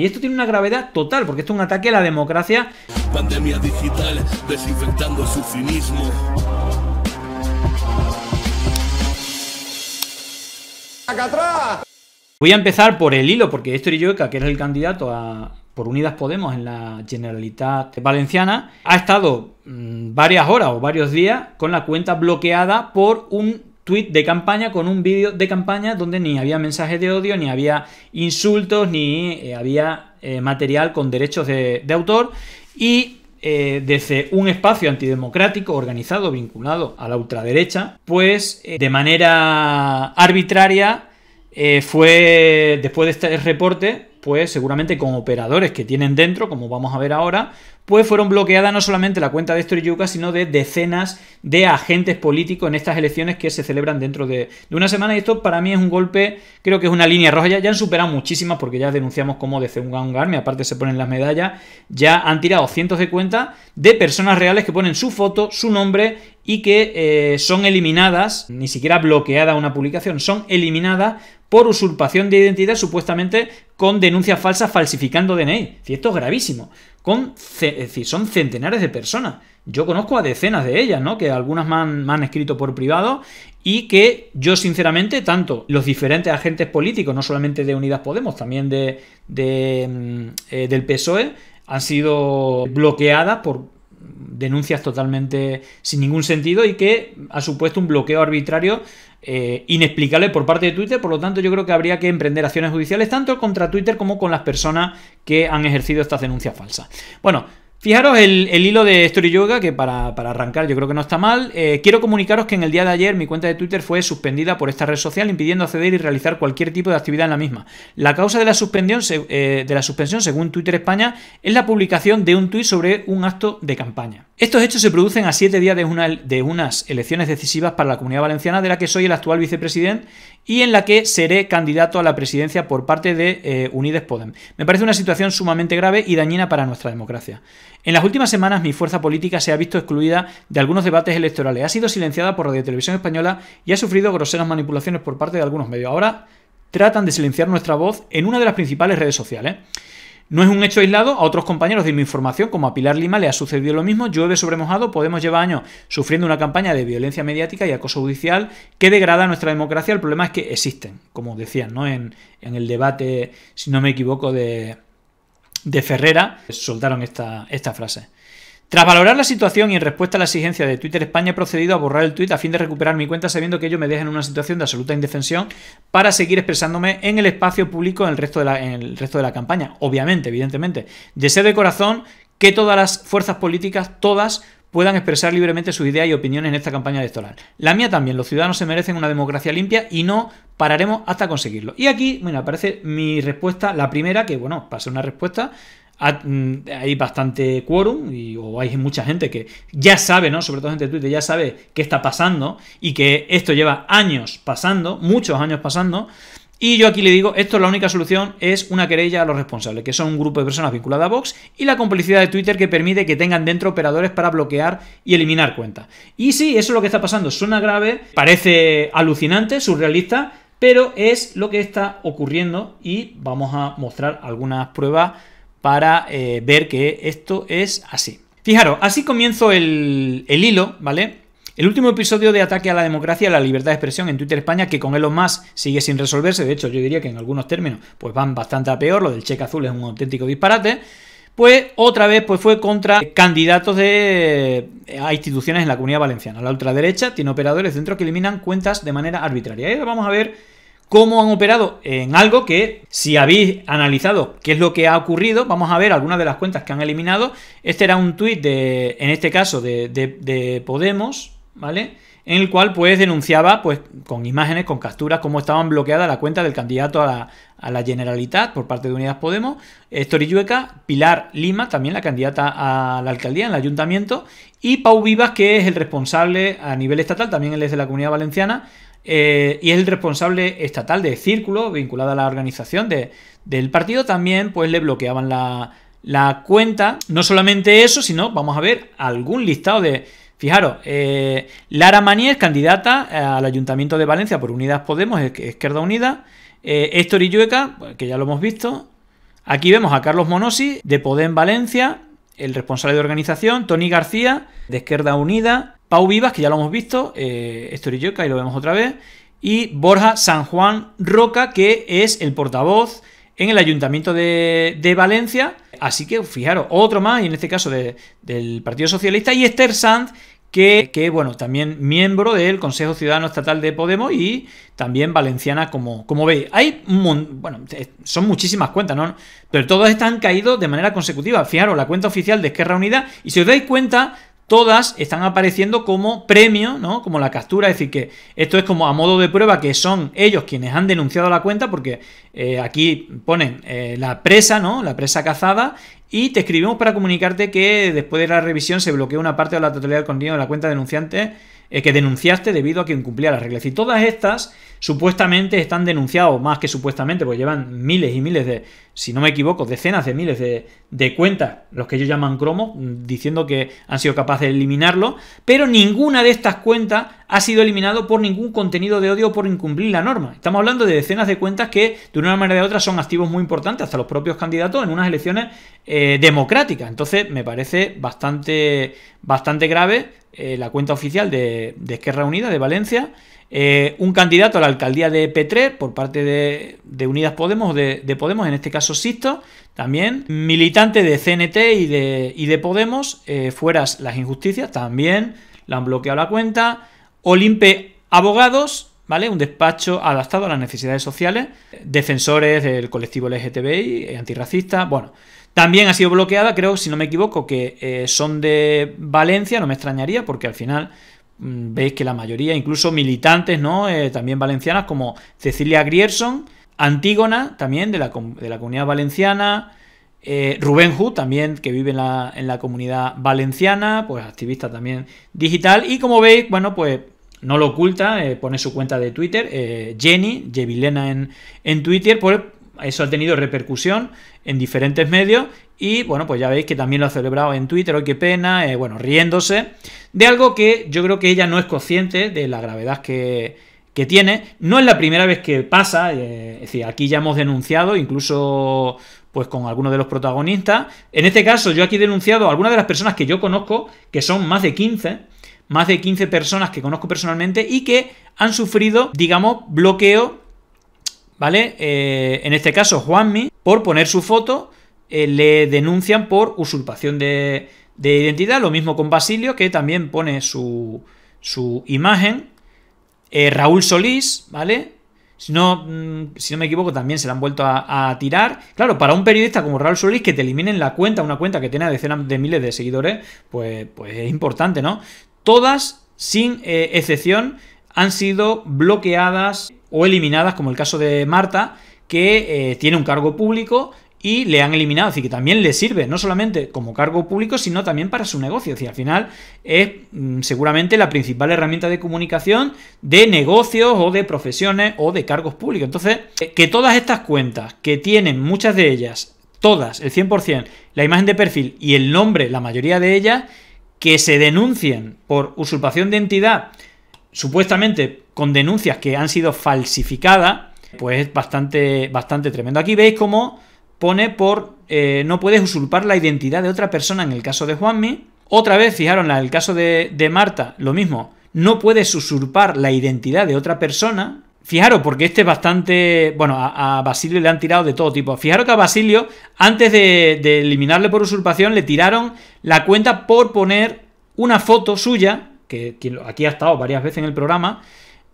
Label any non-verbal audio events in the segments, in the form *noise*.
Y esto tiene una gravedad total, porque esto es un ataque a la democracia. Pandemia digital, desinfectando su cinismo. Voy a empezar por el hilo, porque y Yueca, que es el candidato a, por Unidas Podemos en la Generalitat Valenciana, ha estado mm, varias horas o varios días con la cuenta bloqueada por un de campaña con un vídeo de campaña donde ni había mensajes de odio, ni había insultos, ni eh, había eh, material con derechos de, autor. Y eh, desde un espacio antidemocrático organizado, vinculado a la ultraderecha, pues de manera arbitraria fue, después de este reporte, pues seguramente con operadores que tienen dentro, como vamos a ver ahora, pues fueron bloqueadas no solamente la cuenta de story sino de decenas de agentes políticos en estas elecciones que se celebran dentro de, una semana. Y esto para mí es un golpe, creo que es una línea roja. Ya, han superado muchísimas porque ya denunciamos cómo desde un y aparte se ponen las medallas, ya han tirado cientos de cuentas de personas reales que ponen su foto, su nombre y que eh, son eliminadas, ni siquiera bloqueada una publicación, son eliminadas por usurpación de identidad supuestamente con denuncias falsas falsificando DNI. esto es gravísimo. Con, es son centenares de personas. Yo conozco a decenas de ellas, ¿no? Que algunas me han, escrito por privado y que yo, sinceramente, tanto los diferentes agentes políticos, no solamente de Unidas Podemos, también de, mm, eh, del PSOE, han sido bloqueadas por denuncias totalmente sin ningún sentido y que ha supuesto un bloqueo arbitrario eh, inexplicable por parte de Twitter. Por lo tanto, yo creo que habría que emprender acciones judiciales tanto contra Twitter como con las personas que han ejercido estas denuncias falsas. Bueno, Fijaros el, hilo de Story Yoga, que para, arrancar yo creo que no está mal. Eh, quiero comunicaros que en el día de ayer mi cuenta de Twitter fue suspendida por esta red social, impidiendo acceder y realizar cualquier tipo de actividad en la misma. La causa de la, suspensión, eh, de la suspensión, según Twitter España, es la publicación de un tuit sobre un acto de campaña. Estos hechos se producen a siete días de, una, de unas elecciones decisivas para la comunidad valenciana, de la que soy el actual vicepresidente y en la que seré candidato a la presidencia por parte de eh, Unides Podem. Me parece una situación sumamente grave y dañina para nuestra democracia. En las últimas semanas mi fuerza política se ha visto excluida de algunos debates electorales, ha sido silenciada por Radio Televisión Española y ha sufrido groseras manipulaciones por parte de algunos medios. Ahora tratan de silenciar nuestra voz en una de las principales redes sociales. No es un hecho aislado, a otros compañeros de mi información, como a Pilar Lima, le ha sucedido lo mismo, llueve sobre mojado, Podemos lleva años sufriendo una campaña de violencia mediática y acoso judicial que degrada nuestra democracia. El problema es que existen, como decían, ¿no? en el debate, si no me equivoco, de, de Ferrera soltaron esta, esta frase. Tras valorar la situación y en respuesta a la exigencia de Twitter España he procedido a borrar el tuit a fin de recuperar mi cuenta sabiendo que ello me deja en una situación de absoluta indefensión para seguir expresándome en el espacio público en el resto de la, en el resto de la campaña. Obviamente, evidentemente. Deseo de corazón que todas las fuerzas políticas, todas, puedan expresar libremente sus ideas y opiniones en esta campaña electoral. La mía también, los ciudadanos se merecen una democracia limpia y no pararemos hasta conseguirlo. Y aquí, bueno, aparece mi respuesta, la primera, que bueno, pasa una respuesta, mm, hay bastante quórum y, hay mucha gente que ya sabe, ¿no? Sobre todo gente de Twitter, ya sabe qué está pasando y que esto lleva años pasando, muchos años pasando. Y yo aquí le digo, esto es la única solución, es una querella a los responsables, que son un grupo de personas vinculadas a Vox, y la complicidad de Twitter que permite que tengan dentro operadores para bloquear y eliminar cuentas. Y sí, eso es lo que está pasando, suena grave, parece alucinante, surrealista, pero es lo que está ocurriendo y vamos a mostrar algunas pruebas para eh, ver que esto es así. Fijaros, así comienzo el, el hilo, ¿vale? El último episodio de ataque a la democracia a la libertad de expresión en Twitter España, que con él o más sigue sin resolverse, de hecho yo diría que en algunos términos pues van bastante a peor, lo del cheque azul es un auténtico disparate, pues otra vez pues fue contra candidatos de eh, a instituciones en la comunidad valenciana. La ultraderecha tiene operadores dentro que eliminan cuentas de manera arbitraria. vamos a ver cómo han operado en algo que, si habéis analizado qué es lo que ha ocurrido, vamos a ver algunas de las cuentas que han eliminado. Este era un tuit de, en este caso, de Podemos, ¿vale? En el cual pues denunciaba pues con imágenes, con capturas, cómo estaban bloqueadas la cuenta del candidato a la, Generalitat por parte de Unidas Podemos, Yueca, Pilar Lima, también la candidata a la alcaldía en el ayuntamiento, y Pau Vivas, que es el responsable a nivel estatal, también él es de la Comunidad Valenciana, eh, y es el responsable estatal de Círculo, vinculado a la organización del partido, también pues le bloqueaban la, la cuenta. No solamente eso, sino, vamos a ver, algún listado de Fijaros, eh, Lara Maní es candidata eh, al Ayuntamiento de Valencia por Unidas Podemos, Izquierda Unida. Eh, Héctor pues, que ya lo hemos visto. Aquí vemos a Carlos Monosi, de Podem Valencia, el responsable de organización. Tony García, de Izquierda Unida. Pau Vivas, que ya lo hemos visto. Eh, Héctor y lo vemos otra vez. Y Borja San Juan Roca, que es el portavoz en el Ayuntamiento de, Valencia. Así que fijaros, otro más, y en este caso del Partido Socialista, y Esther Sanz, que, bueno, también miembro del Consejo Ciudadano Estatal de Podemos y también valenciana, como, como veis. Hay, bueno, son muchísimas cuentas, ¿no? Pero todas están caídos de manera consecutiva. Fijaros, la cuenta oficial de Esquerra Unida, y si os dais cuenta, todas están apareciendo como premio, ¿no? Como la captura, es decir, que esto es como a modo de prueba que son ellos quienes han denunciado la cuenta, porque eh, aquí ponen eh, la presa, ¿no? La presa cazada y te escribimos para comunicarte que después de la revisión se bloqueó una parte de la totalidad del contenido de la cuenta denunciante eh, que denunciaste debido a que incumplía las reglas. Y todas estas supuestamente están denunciados, más que supuestamente, pues llevan miles y miles de, si no me equivoco, decenas de miles de, de cuentas, los que ellos llaman cromos, diciendo que han sido capaces de eliminarlo, pero ninguna de estas cuentas ha sido eliminado por ningún contenido de odio por incumplir la norma. Estamos hablando de decenas de cuentas que, de una manera u otra, son activos muy importantes, hasta los propios candidatos, en unas elecciones eh, democráticas. Entonces, me parece bastante, bastante grave eh, la cuenta oficial de, Esquerra Unida de Valencia. Eh, un candidato a la alcaldía de Petrer por parte de, Unidas Podemos, de, de, Podemos, en este caso Sisto, también militante de CNT y de, y Podemos, fueras las injusticias, también la han bloqueado la cuenta. Olimpe Abogados, ¿vale? Un despacho adaptado a las necesidades sociales, defensores del colectivo LGTBI, eh, antirracista, bueno. También ha sido bloqueada, creo, si no me equivoco, que eh, son de Valencia, no me extrañaría, porque al final mm, veis que la mayoría, incluso militantes, ¿no? Eh, también valencianas, como Cecilia Grierson, Antígona, también de la, de la comunidad valenciana, eh, Rubén Hu, también, que vive en la, comunidad valenciana, pues activista también digital. Y como veis, bueno, pues no lo oculta, eh, pone su cuenta de Twitter, eh, Jenny, Jevilena en, en Twitter, pues eso ha tenido repercusión en diferentes medios y bueno, pues ya veis que también lo ha celebrado en Twitter, hoy qué pena, bueno, riéndose de algo que yo creo que ella no es consciente de la gravedad que, que tiene. No es la primera vez que pasa, eh, es decir, aquí ya hemos denunciado, incluso pues con algunos de los protagonistas. En este caso, yo aquí he denunciado a algunas de las personas que yo conozco, que son más de 15, más de 15 personas que conozco personalmente y que han sufrido, digamos, bloqueo, ¿vale? Eh, en este caso, Juanmi, por poner su foto, eh, le denuncian por usurpación de, de identidad. Lo mismo con Basilio, que también pone su, su imagen eh, Raúl Solís, ¿vale? Si no, mm, si no me equivoco, también se la han vuelto a, tirar. Claro, para un periodista como Raúl Solís, que te eliminen la cuenta, una cuenta que tiene decenas de miles de seguidores, pues, pues es importante, ¿no? Todas, sin eh, excepción, han sido bloqueadas o eliminadas, como el caso de Marta, que eh, tiene un cargo público y le han eliminado. así que también le sirve, no solamente como cargo público, sino también para su negocio. y al final es mm, seguramente la principal herramienta de comunicación de negocios o de profesiones o de cargos públicos. Entonces, eh, que todas estas cuentas, que tienen muchas de ellas, todas, el 100%, la imagen de perfil y el nombre, la mayoría de ellas, que se denuncien por usurpación de entidad, supuestamente con denuncias que han sido falsificadas, pues es bastante, bastante tremendo. Aquí veis cómo pone por eh, no puedes usurpar la identidad de otra persona en el caso de Juanmi. Otra vez, fijaron, en el caso de, de Marta, lo mismo. No puedes usurpar la identidad de otra persona. Fijaros, porque este es bastante. Bueno, a, Basilio le han tirado de todo tipo. Fijaros que a Basilio, antes de, eliminarle por usurpación, le tiraron la cuenta por poner una foto suya, que aquí ha estado varias veces en el programa,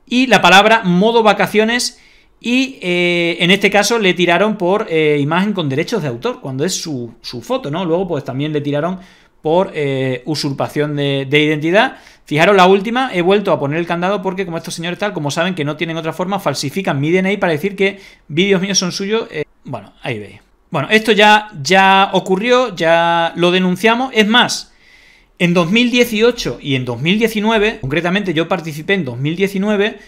y la palabra modo vacaciones y eh, en este caso le tiraron por eh, imagen con derechos de autor, cuando es su, foto, ¿no? Luego, pues también le tiraron por eh, usurpación de, identidad. Fijaros la última, he vuelto a poner el candado porque como estos señores tal, como saben que no tienen otra forma, falsifican mi DNI para decir que vídeos míos son suyos. bueno, ahí veis. Bueno, esto ya, ya ocurrió, ya lo denunciamos. Es más, en 2018 y en 2019, concretamente yo participé en 2019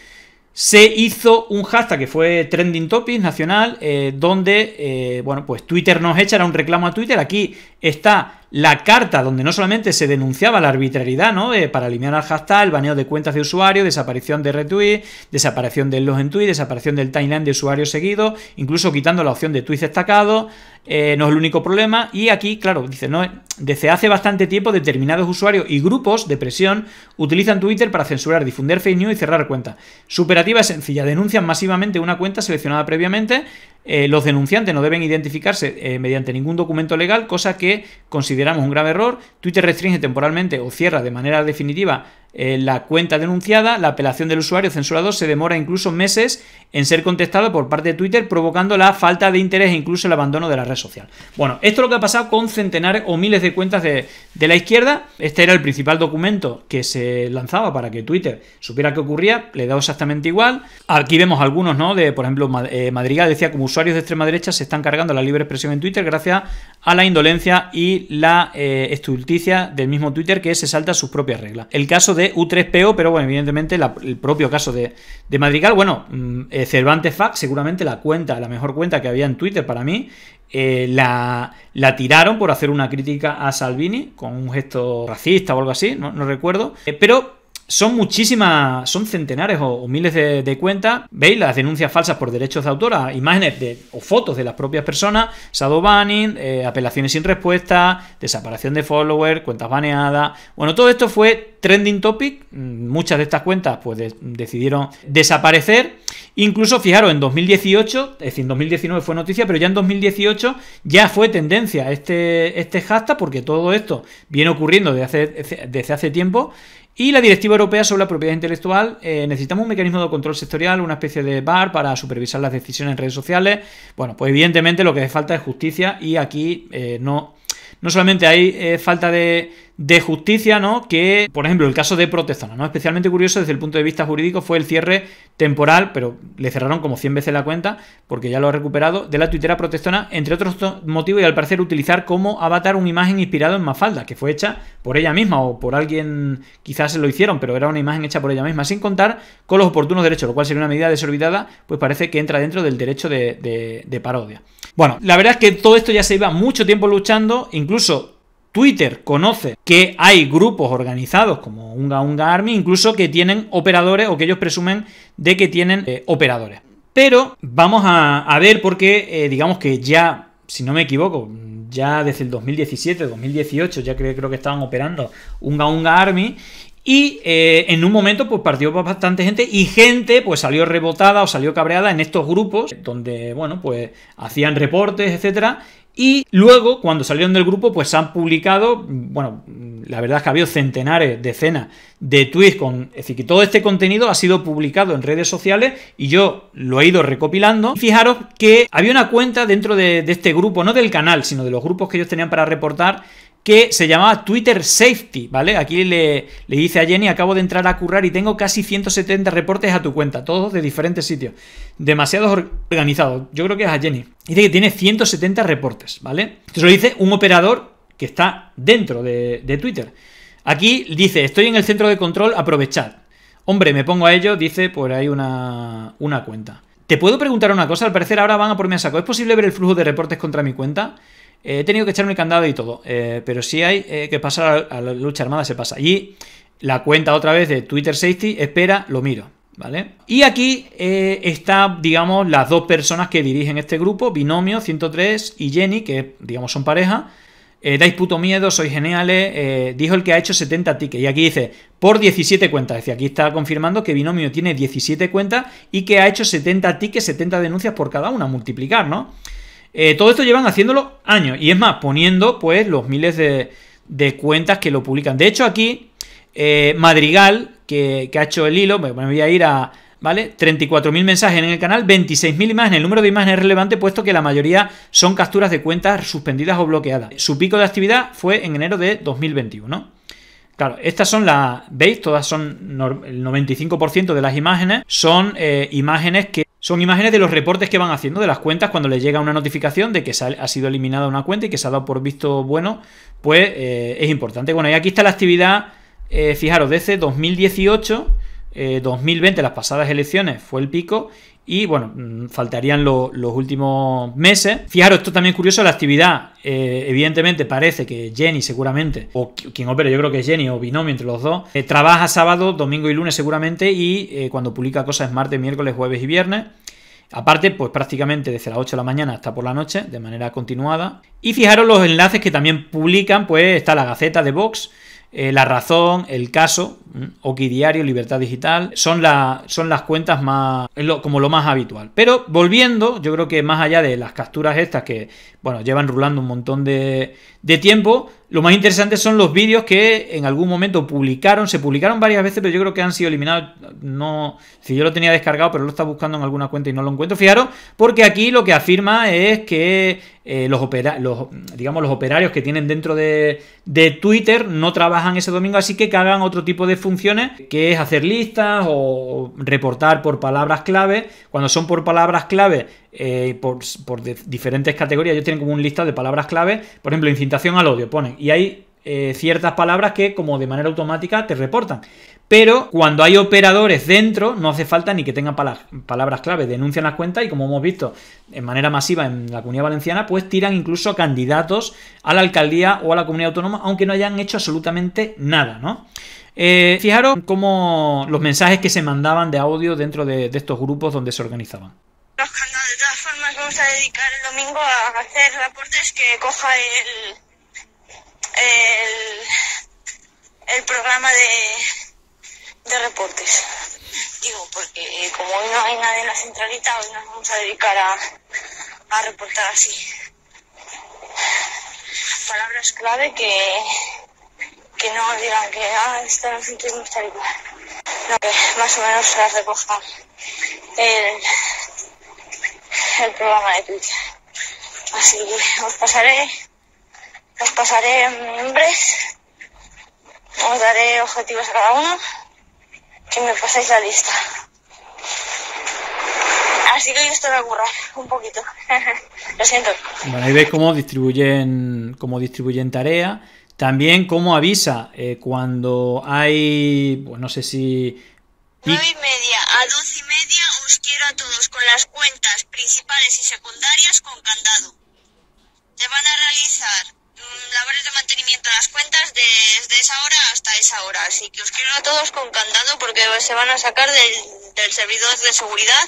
se hizo un hashtag que fue Trending Topics Nacional, eh, donde, eh, bueno, pues Twitter nos echa, era un reclamo a Twitter. Aquí está la carta donde no solamente se denunciaba la arbitrariedad, ¿no? Eh, para eliminar al hashtag, el baneo de cuentas de usuario, desaparición de retweet, desaparición de los en tweet, desaparición del timeline de usuario seguido, incluso quitando la opción de tweets destacados, eh, no es el único problema. Y aquí, claro, dice, no, desde hace bastante tiempo determinados usuarios y grupos de presión utilizan Twitter para censurar, difundir fake news y cerrar cuentas. Superativa es sencilla, denuncian masivamente una cuenta seleccionada previamente, eh, los denunciantes no deben identificarse eh, mediante ningún documento legal, cosa que consideramos un grave error. Twitter restringe temporalmente o cierra de manera definitiva eh, la cuenta denunciada, la apelación del usuario censurado se demora incluso meses en ser contestado por parte de Twitter, provocando la falta de interés e incluso el abandono de la red social. Bueno, esto es lo que ha pasado con centenares o miles de cuentas de, la izquierda. Este era el principal documento que se lanzaba para que Twitter supiera qué ocurría, le dado exactamente igual. Aquí vemos algunos, ¿no? De, por ejemplo, eh, Madrigal decía, como usuarios de extrema derecha se están cargando la libre expresión en Twitter gracias a la indolencia y la eh, estulticia del mismo Twitter que se salta sus propias reglas. El caso de de U3PO, pero bueno, evidentemente el propio caso de, de Madrigal. Bueno, mm, eh, Cervantes Fax, seguramente la cuenta, la mejor cuenta que había en Twitter para mí, eh, la, la, tiraron por hacer una crítica a Salvini con un gesto racista o algo así, no, recuerdo. Eh, pero son muchísimas, son centenares o, miles de, cuentas. Veis las denuncias falsas por derechos de autor imágenes de, o fotos de las propias personas, shadow banning, apelaciones sin respuesta, desaparición de followers, cuentas baneadas. Bueno, todo esto fue trending topic. Mm, muchas de estas cuentas pues decidieron desaparecer. Incluso, fijaros, en 2018, es decir, en 2019 fue noticia, pero ya en 2018 ya fue tendencia este, este hashtag porque todo esto viene ocurriendo desde hace, hace tiempo y la Directiva Europea sobre la Propiedad Intelectual, eh, necesitamos un mecanismo de control sectorial, una especie de bar para supervisar las decisiones en redes sociales. Bueno, pues evidentemente lo que falta es justicia y aquí eh, no, no solamente hay eh, falta de de justicia, ¿no? Que, por ejemplo, el caso de Protezona, ¿no? Especialmente curioso desde el punto de vista jurídico fue el cierre temporal, pero le cerraron como 100 veces la cuenta, porque ya lo ha recuperado, de la tuitera Protezona, entre otros motivos y al parecer utilizar como avatar una imagen inspirada en Mafalda, que fue hecha por ella misma o por alguien, quizás se lo hicieron, pero era una imagen hecha por ella misma, sin contar con los oportunos derechos, lo cual sería una medida desorbitada, pues parece que entra dentro del derecho de, de parodia. Bueno, la verdad es que todo esto ya se iba mucho tiempo luchando, incluso Twitter conoce que hay grupos organizados como Unga Unga Army, incluso que tienen operadores o que ellos presumen de que tienen eh, operadores. Pero vamos a, ver porque eh, digamos que ya, si no me equivoco, ya desde el 2017, 2018, ya creo, que estaban operando Unga Unga Army y eh, en un momento pues partió bastante gente y gente pues salió rebotada o salió cabreada en estos grupos donde, bueno, pues hacían reportes, etcétera, y luego, cuando salieron del grupo, pues han publicado, bueno, la verdad es que ha habido centenares, decenas de tweets con, es decir, que todo este contenido ha sido publicado en redes sociales y yo lo he ido recopilando. fijaros que había una cuenta dentro de, de este grupo, no del canal, sino de los grupos que ellos tenían para reportar, que se llamaba Twitter Safety, ¿vale? Aquí le, dice a Jenny, acabo de entrar a currar y tengo casi 170 reportes a tu cuenta, todos de diferentes sitios. demasiado organizados. Yo creo que es a Jenny. Dice que tiene 170 reportes, ¿vale? Esto lo dice un operador que está dentro de, Twitter. Aquí dice, estoy en el centro de control, aprovechad. Hombre, me pongo a ello, dice, por ahí una, una cuenta. Te puedo preguntar una cosa, al parecer ahora van a por mi a saco. ¿Es posible ver el flujo de reportes contra mi cuenta? Eh, he tenido que echarme el candado y todo, eh, pero si hay eh, que pasar a, la lucha armada, se pasa. Y la cuenta otra vez de Twitter Safety, espera, lo miro. ¿Vale? Y aquí están, digamos, las dos personas que dirigen este grupo, Binomio 103 y Jenny, que digamos son pareja. dais puto miedo, sois geniales. dijo el que ha hecho 70 tickets. Y aquí dice, por 17 cuentas. Es decir, aquí está confirmando que Binomio tiene 17 cuentas y que ha hecho 70 tickets, 70 denuncias por cada una, multiplicar, ¿no? Eh, todo esto llevan haciéndolo años. Y es más, poniendo pues los miles de, cuentas que lo publican. De hecho, aquí eh, Madrigal, que, ha hecho el hilo, me voy a ir a. ¿Vale? 34.000 mensajes en el canal, 26.000 imágenes. El número de imágenes es relevante puesto que la mayoría son capturas de cuentas suspendidas o bloqueadas. Su pico de actividad fue en enero de 2021. Claro, estas son las, ¿veis? Todas son, el 95% de las imágenes son eh, imágenes que son imágenes de los reportes que van haciendo de las cuentas cuando les llega una notificación de que ha sido eliminada una cuenta y que se ha dado por visto bueno, pues eh, es importante. Bueno, y aquí está la actividad, eh, fijaros, desde 2018, 2020, eh, las pasadas elecciones fue el pico y bueno, mm, faltarían los últimos meses. Fijaros, esto también es curioso, la actividad, eh, evidentemente parece que Jenny seguramente, o quien opera, yo creo que es Jenny o Binomio entre los dos, eh, trabaja sábado, domingo y lunes seguramente y eh, cuando publica cosas es martes, miércoles, jueves y viernes. Aparte, pues prácticamente desde las 8 de la mañana hasta por la noche, de manera continuada. Y fijaros los enlaces que también publican, pues está la Gaceta de Vox, eh, la Razón, El Caso, mm, Oki Diario, Libertad Digital, son, son las cuentas más, como lo más habitual. Pero volviendo, yo creo que más allá de las capturas estas que, bueno, llevan rulando un montón de tiempo, lo más interesante son los vídeos que en algún momento publicaron, se publicaron varias veces, pero yo creo que han sido eliminados. No, si yo lo tenía descargado, pero lo está buscando en alguna cuenta y no lo encuentro, fijaros, porque aquí lo que afirma es que eh, los, digamos, los operarios que tienen dentro de, Twitter no trabajan ese domingo, así que hagan otro tipo de funciones, que es hacer listas o reportar por palabras clave. Cuando son por palabras clave, eh, por, diferentes categorías. Ellos tienen como un lista de palabras clave. Por ejemplo, incitación al odio, ponen. Y hay eh, ciertas palabras que como de manera automática te reportan. Pero cuando hay operadores dentro, no hace falta ni que tengan palabras clave. Denuncian las cuentas y como hemos visto en manera masiva en la comunidad valenciana, pues tiran incluso candidatos a la alcaldía o a la comunidad autónoma, aunque no hayan hecho absolutamente nada, ¿no? Eh, fijaros cómo los mensajes que se mandaban de audio dentro de estos grupos donde se organizaban. De todas formas, vamos a dedicar el domingo a hacer reportes que coja el, el, programa de, de reportes. Digo, porque como hoy no hay nadie en la centralita, hoy nos vamos a dedicar a, a reportar así. Palabras clave que, que no digan que ah, está no No, que más o menos las recoja el el programa de Twitch. Así que os pasaré, os pasaré nombres, os daré objetivos a cada uno, que me paséis la lista. Así que yo esto me un poquito. *laughs* Lo siento. Bueno, ahí veis cómo distribuyen, cómo distribuyen tarea También cómo avisa eh, cuando hay, pues no sé si... Nueve y media a doce y media os quiero a todos con las cuentas principales y secundarias con candado. Te van a realizar mm, labores de mantenimiento de las cuentas desde esa hora hasta esa hora. Así que os quiero a todos con candado porque se van a sacar del, servidor de seguridad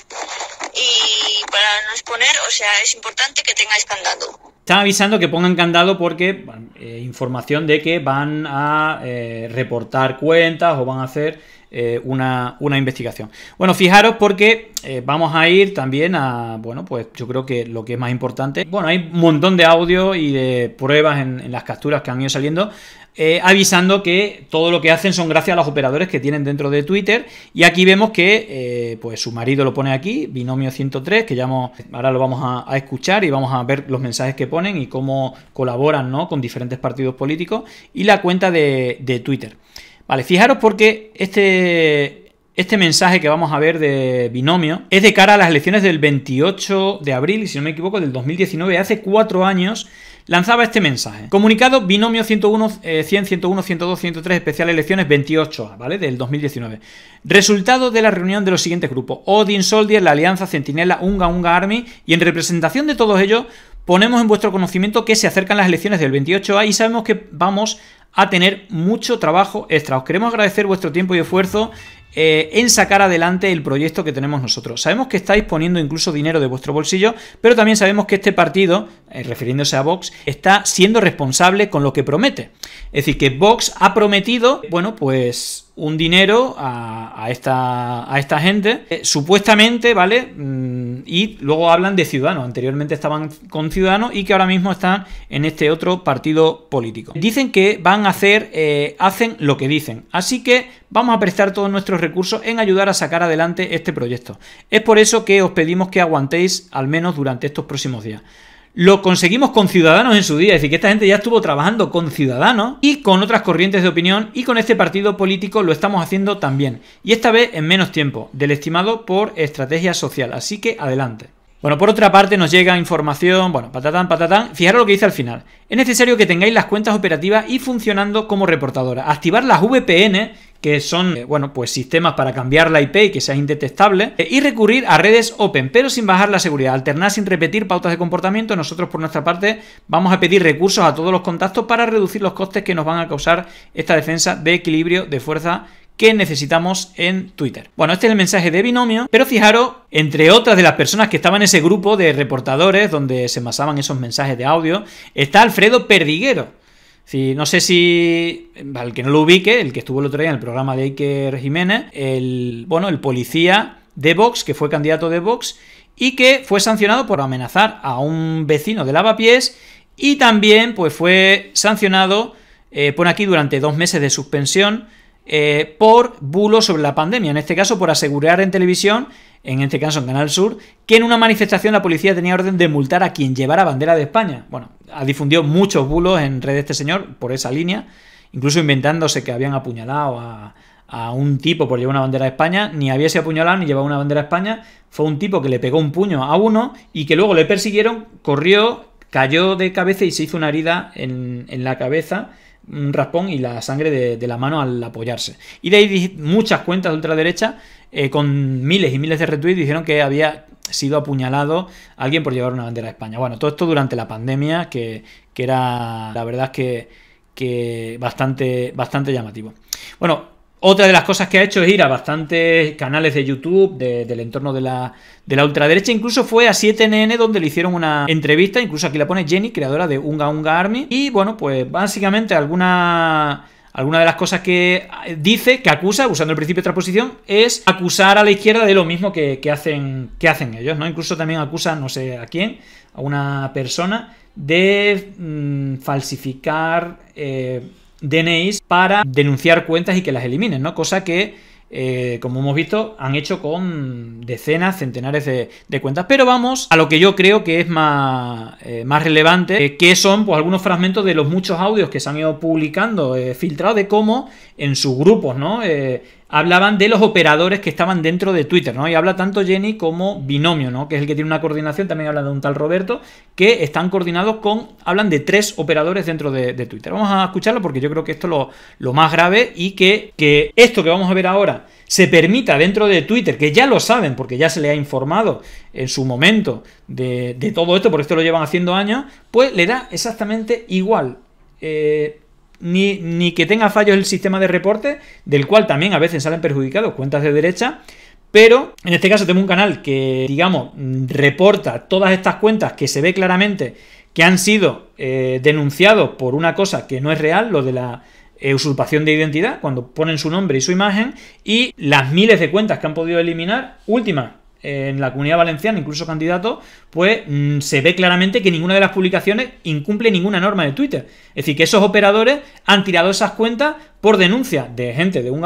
y para no exponer, o sea, es importante que tengáis candado. Están avisando que pongan candado porque eh, información de que van a eh, reportar cuentas o van a hacer eh, una, investigación. Bueno, fijaros porque eh, vamos a ir también a, bueno, pues yo creo que lo que es más importante, bueno, hay un montón de audio y de pruebas en, las capturas que han ido saliendo. Eh, avisando que todo lo que hacen son gracias a los operadores que tienen dentro de Twitter. Y aquí vemos que pues su marido lo pone aquí, binomio 103, que ya ahora lo vamos a, a, escuchar y vamos a ver los mensajes que ponen y cómo colaboran ¿no? con diferentes partidos políticos y la cuenta de, de Twitter. Vale, fijaros porque este, este mensaje que vamos a ver de binomio es de cara a las elecciones del 28 de abril, si no me equivoco, del 2019, hace cuatro años lanzaba este mensaje. Comunicado binomio 101, 100, 101, 102, 103, especial elecciones 28, ¿vale? Del 2019. Resultado de la reunión de los siguientes grupos. Odin Soldier, la Alianza Centinela, Unga Unga Army y en representación de todos ellos ponemos en vuestro conocimiento que se acercan las elecciones del 28A y sabemos que vamos a tener mucho trabajo extra. Os queremos agradecer vuestro tiempo y esfuerzo eh, en sacar adelante el proyecto que tenemos nosotros. Sabemos que estáis poniendo incluso dinero de vuestro bolsillo, pero también sabemos que este partido eh, refiriéndose a Vox, está siendo responsable con lo que promete. Es decir, que Vox ha prometido, bueno, pues un dinero a, esta, a esta gente, eh, supuestamente, ¿vale? Mm, y luego hablan de ciudadanos. Anteriormente estaban con ciudadanos y que ahora mismo están en este otro partido político. Dicen que van a hacer, eh, hacen lo que dicen. Así que vamos a prestar todos nuestros recursos en ayudar a sacar adelante este proyecto. Es por eso que os pedimos que aguantéis al menos durante estos próximos días lo conseguimos con Ciudadanos en su día. Es decir, que esta gente ya estuvo trabajando con Ciudadanos y con otras corrientes de opinión y con este partido político lo estamos haciendo también. Y esta vez en menos tiempo, del estimado por estrategia social. Así que adelante. Bueno, por otra parte nos llega información, bueno, patatán, patatán, fijaros lo que dice al final. Es necesario que tengáis las cuentas operativas y funcionando como reportadora. Activar las VPN que son, eh, bueno, pues sistemas para cambiar la IP y que sea indetectable, eh, y recurrir a redes open, pero sin bajar la seguridad, alternar sin repetir pautas de comportamiento. Nosotros, por nuestra parte, vamos a pedir recursos a todos los contactos para reducir los costes que nos van a causar esta defensa de equilibrio de fuerza que necesitamos en Twitter. Bueno, este es el mensaje de binomio, pero fijaros, entre otras de las personas que estaban en ese grupo de reportadores donde se masaban esos mensajes de audio, está Alfredo Perdiguero no sé si, el que no lo ubique, el que estuvo el otro día en el programa de Iker Jiménez, el, bueno, el policía de Vox, que fue candidato de Vox, y que fue sancionado por amenazar a un vecino de lavapiés, y también pues fue sancionado, eh, pone aquí, durante dos meses de suspensión, eh, por bulo sobre la pandemia, en este caso por asegurar en televisión en este caso en Canal Sur, que en una manifestación la policía tenía orden de multar a quien llevara bandera de España. Bueno, ha difundido muchos bulos en red de este señor por esa línea, incluso inventándose que habían apuñalado a, a un tipo por llevar una bandera de España, ni había sido apuñalado ni llevaba una bandera de España, fue un tipo que le pegó un puño a uno y que luego le persiguieron, corrió, cayó de cabeza y se hizo una herida en, en la cabeza un raspón y la sangre de, de, la mano al apoyarse. Y de ahí muchas cuentas de ultraderecha eh, con miles y miles de retweets, dijeron que había sido apuñalado alguien por llevar una bandera a España. Bueno, todo esto durante la pandemia, que, era, la verdad es que, bastante, bastante llamativo. Bueno, otra de las cosas que ha hecho es ir a bastantes canales de YouTube del entorno de la, de la, ultraderecha. Incluso fue a 7NN donde le hicieron una entrevista. Incluso aquí la pone Jenny, creadora de Unga Unga Army. Y bueno, pues básicamente alguna Alguna de las cosas que eh, dice, que acusa, usando el principio de transposición, es acusar a la izquierda de lo mismo que, hacen, que hacen ellos, ¿no? Incluso también acusa no sé a quién, a una persona, de mm, falsificar eh, para denunciar cuentas y que las eliminen, ¿no? Cosa que eh, como hemos visto, han hecho con decenas, centenares de, cuentas. Pero vamos a lo que yo creo que es más, eh, más relevante, eh, que son pues, algunos fragmentos de los muchos audios que se han ido publicando, filtrados de cómo en sus grupos, ¿no? hablaban de los operadores que estaban dentro de Twitter, ¿no? Y habla tanto Jenny como Binomio, ¿no? Que es el que tiene una coordinación, también habla de un tal Roberto, que están coordinados con, hablan de tres operadores dentro de, Twitter. Vamos a escucharlo porque yo creo que esto es lo, más grave y que, esto que vamos a ver ahora se permita dentro de Twitter, que ya lo saben porque ya se le ha informado en su momento de, de todo esto, porque esto lo llevan haciendo años, pues le da exactamente igual. Eh, ni, que tenga fallos el sistema de reporte, del cual también a veces salen perjudicados cuentas de derecha, pero en este caso tengo un canal que, digamos, reporta todas estas cuentas que se ve claramente que han sido eh, denunciados por una cosa que no es real, lo de la usurpación de identidad, cuando ponen su nombre y su imagen, y las miles de cuentas que han podido eliminar, últimas en la comunidad valenciana, incluso candidato, pues mm, se ve claramente que ninguna de las publicaciones incumple ninguna norma de Twitter. Es decir, que esos operadores han tirado esas cuentas por denuncia de gente de un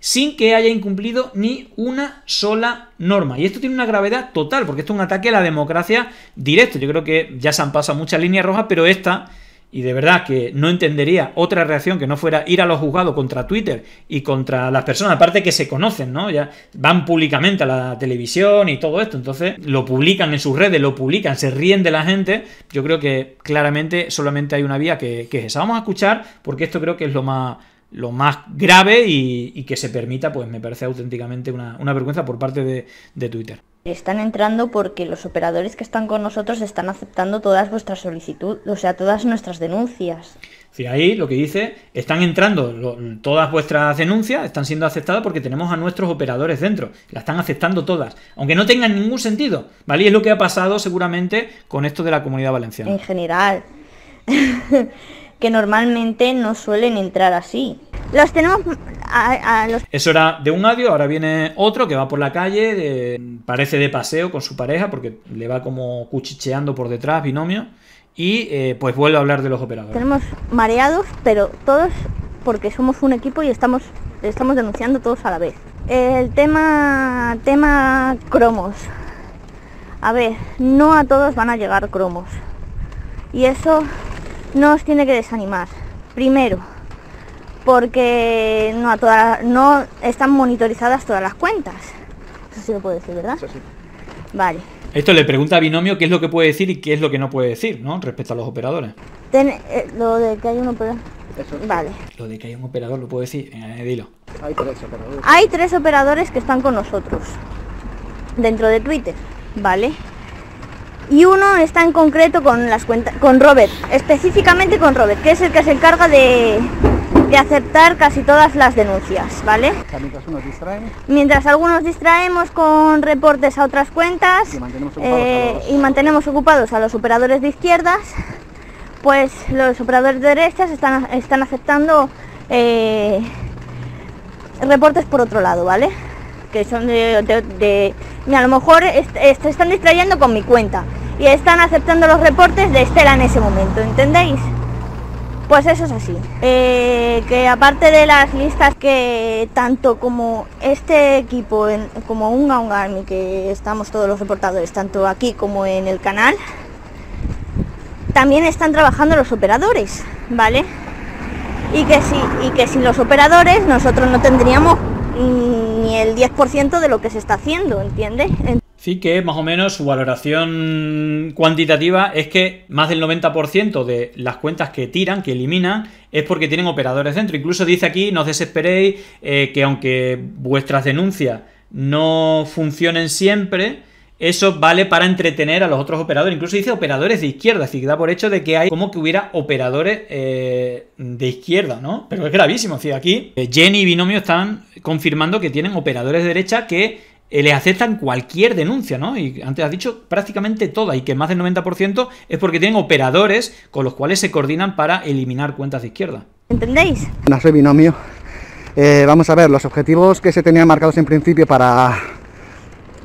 sin que haya incumplido ni una sola norma. Y esto tiene una gravedad total, porque esto es un ataque a la democracia directo. Yo creo que ya se han pasado muchas líneas rojas, pero esta y de verdad que no entendería otra reacción que no fuera ir a los juzgados contra Twitter y contra las personas, aparte que se conocen, ¿no? Ya van públicamente a la televisión y todo esto, entonces lo publican en sus redes, lo publican, se ríen de la gente, yo creo que claramente solamente hay una vía que, es esa. Vamos a escuchar porque esto creo que es lo más lo más grave y, que se permita, pues me parece auténticamente una, vergüenza por parte de, de Twitter. Están entrando porque los operadores que están con nosotros están aceptando todas vuestras solicitudes, o sea, todas nuestras denuncias. Sí, ahí lo que dice, están entrando todas vuestras denuncias, están siendo aceptadas porque tenemos a nuestros operadores dentro, la están aceptando todas, aunque no tengan ningún sentido, ¿vale? Y es lo que ha pasado seguramente con esto de la comunidad valenciana. En general, *laughs* que normalmente no suelen entrar así. Los tenemos... A, los... Eso era de un adiós, ahora viene otro que va por la calle, parece de paseo con su pareja porque le va como cuchicheando por detrás, binomio, y eh, pues vuelve a hablar de los operadores. Tenemos mareados, pero todos porque somos un equipo y estamos, estamos denunciando todos a la vez. El tema, tema cromos. A ver, no a todos van a llegar cromos. Y eso no os tiene que desanimar. Primero, porque no a todas no están monitorizadas todas las cuentas. Eso sí lo puedo decir, ¿verdad? Eso sí. Vale. Esto le pregunta a Binomio qué es lo que puede decir y qué es lo que no puede decir, ¿no? Respecto a los operadores. Eh, lo de que hay un operador. Vale. Lo de que hay un operador lo puedo decir. Eh, dilo. Hay tres operadores. Hay tres operadores que están con nosotros. Dentro de Twitter. Vale. Y uno está en concreto con las cuentas. con Robert. Específicamente con Robert, que es el que se encarga de de aceptar casi todas las denuncias, ¿vale? Mientras algunos distraemos con reportes a otras cuentas eh, y mantenemos, ocupados a los operadores de izquierdas, pues los operadores de derechas están, están aceptando eh, reportes por otro lado, ¿vale? Que son de... a lo mejor están distrayendo con mi cuenta y están aceptando los reportes de Estela en ese momento, ¿entendéis? Pues eso es así. Eh, que aparte de las listas que tanto como este equipo, como Un Unga que estamos todos los reportadores, tanto aquí como en el canal, también están trabajando los operadores, ¿vale? Y que, si, y que sin los operadores nosotros no tendríamos mm, ni el 10% de lo que se está haciendo, ¿entiendes? Sí que más o menos su valoración cuantitativa es que más del 90% de las cuentas que tiran, que eliminan, es porque tienen operadores dentro. Incluso dice aquí, no os desesperéis, eh, que aunque vuestras denuncias no funcionen siempre, eso vale para entretener a los otros operadores. Incluso dice operadores de izquierda, es decir, da por hecho de que hay como que hubiera operadores eh, de izquierda, ¿no? Pero es gravísimo, es aquí eh, Jenny y Binomio están confirmando que tienen operadores de derecha que eh, le aceptan cualquier denuncia, ¿no? Y antes has dicho prácticamente toda y que más del 90% es porque tienen operadores con los cuales se coordinan para eliminar cuentas de izquierda. ¿Entendéis? No soy binomio. vamos a ver, los objetivos que se tenían marcados en principio para,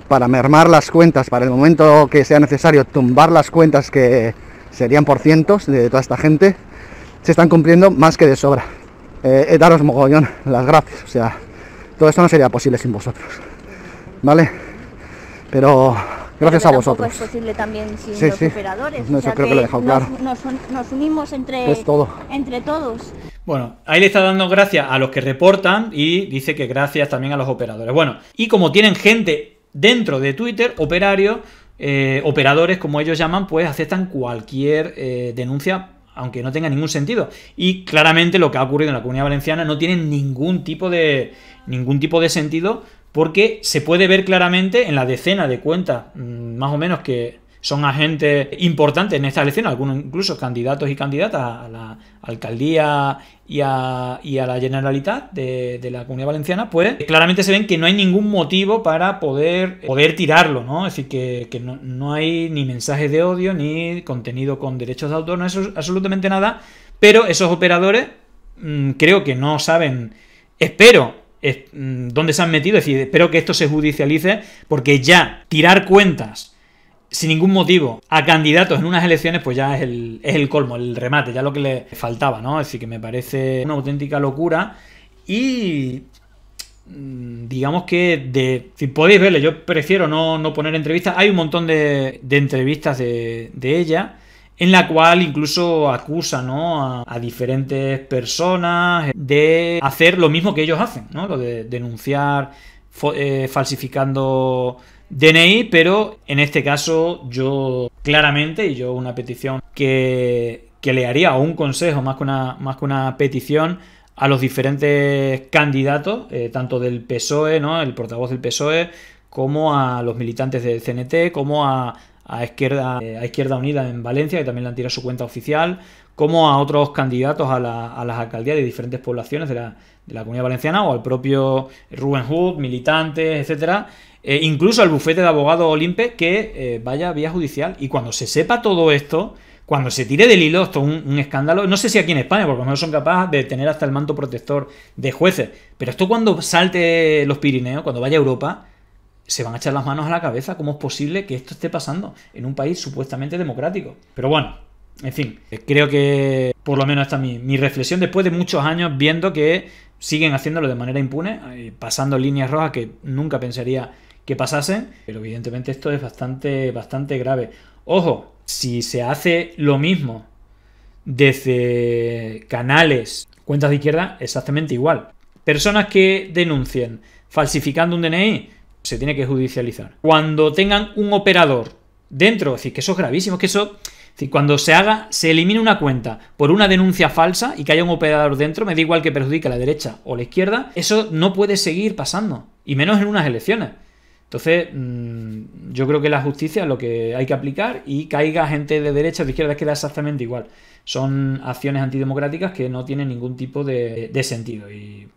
para mermar las cuentas, para el momento que sea necesario tumbar las cuentas que serían por cientos de toda esta gente, se están cumpliendo más que de sobra. Eh, eh, daros mogollón las gracias, o sea, todo esto no sería posible sin vosotros. ¿vale? Pero gracias a vosotros. es posible también sin los operadores. No, creo que, lo he dejado claro. Nos, unimos entre, entre todos. Bueno, ahí le está dando gracias a los que reportan y dice que gracias también a los operadores. Bueno, y como tienen gente dentro de Twitter, operarios, eh, operadores como ellos llaman, pues aceptan cualquier eh, denuncia aunque no tenga ningún sentido. Y claramente lo que ha ocurrido en la Comunidad Valenciana no tiene ningún tipo de ningún tipo de sentido porque se puede ver claramente en la decena de cuentas, mm, más o menos que son agentes importantes en esta elección, algunos incluso candidatos y candidatas a la alcaldía y a, la Generalitat de, la Comunidad Valenciana, pues claramente se ven que no hay ningún motivo para poder, poder tirarlo, ¿no? Es decir, que, no, hay ni mensajes de odio, ni contenido con derechos de autor, no es absolutamente nada, pero esos operadores mm, creo que no saben, espero, donde mm, dónde se han metido. Es espero que esto se judicialice porque ya tirar cuentas sin ningún motivo a candidatos en unas elecciones, pues ya es el, colmo, el remate, ya lo que le faltaba, ¿no? Así que me parece una auténtica locura y mm, digamos que si podéis verle yo prefiero no, poner entrevistas hay un montón de, entrevistas de, de ella en la cual incluso acusa a, diferentes personas de hacer lo mismo que ellos hacen, ¿no? lo de denunciar eh, falsificando DNI, pero en este caso yo claramente, y yo una petición que, que le haría, o un consejo más que una, más que una petición, a los diferentes candidatos, eh, tanto del PSOE, ¿no? el portavoz del PSOE, como a los militantes del CNT, como a, a Izquierda, eh, a Izquierda Unida en Valencia, que también le han tirado su cuenta oficial, como a otros candidatos a, las alcaldías de diferentes poblaciones de la, de la, comunidad valenciana, o al propio Rubén Hood, militantes, etcétera, e incluso al bufete de abogados Olimpe, que eh, vaya a vía judicial. Y cuando se sepa todo esto, cuando se tire del hilo, esto es un, un, escándalo. No sé si aquí en España, porque no son capaces de tener hasta el manto protector de jueces. Pero esto cuando salte los Pirineos, cuando vaya a Europa, se van a echar las manos a la cabeza. ¿Cómo es posible que esto esté pasando en un país supuestamente democrático? Pero bueno, en fin, eh, creo que por lo menos esta es mi reflexión después de muchos años viendo que siguen haciéndolo de manera impune, eh, pasando líneas rojas que nunca pensaría que pasasen, pero evidentemente esto es bastante, bastante grave. Ojo, si se hace lo mismo desde canales, cuentas de izquierda, exactamente igual. Personas que denuncien falsificando un DNI, se tiene que judicializar. Cuando tengan un operador dentro, es decir, que eso es gravísimo, que eso cuando se haga, se elimine una cuenta por una denuncia falsa y que haya un operador dentro, me da igual que perjudique a la derecha o la izquierda, eso no puede seguir pasando, y menos en unas elecciones. Entonces, mm, yo creo que la justicia es lo que hay que aplicar y caiga gente de derecha o de izquierda es que da exactamente igual. Son acciones antidemocráticas que no tienen ningún tipo de, de sentido. Y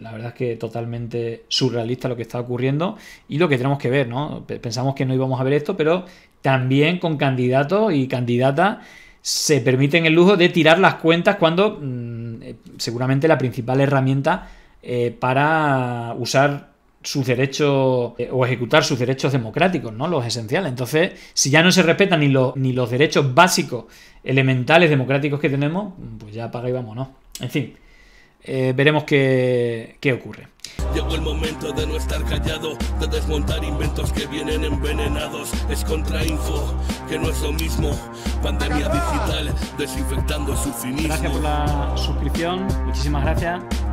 la verdad es que totalmente surrealista lo que está ocurriendo y lo que tenemos que ver, ¿no? Pensamos que no íbamos a ver esto, pero también con candidatos y candidatas se permiten el lujo de tirar las cuentas cuando mm, eh, seguramente la principal herramienta eh, para usar sus derechos eh, o ejecutar sus derechos democráticos, ¿no? Los esenciales. Entonces, si ya no se respetan ni, ni los derechos básicos, elementales, democráticos que tenemos, pues ya apaga y vámonos. En fin, eh, veremos qué, qué ocurre. Llegó el momento de no estar callado, de desmontar inventos que vienen envenenados. Es contrainfo, que no es lo mismo. Pandemia digital, desinfectando su fin Gracias por la suscripción, muchísimas gracias.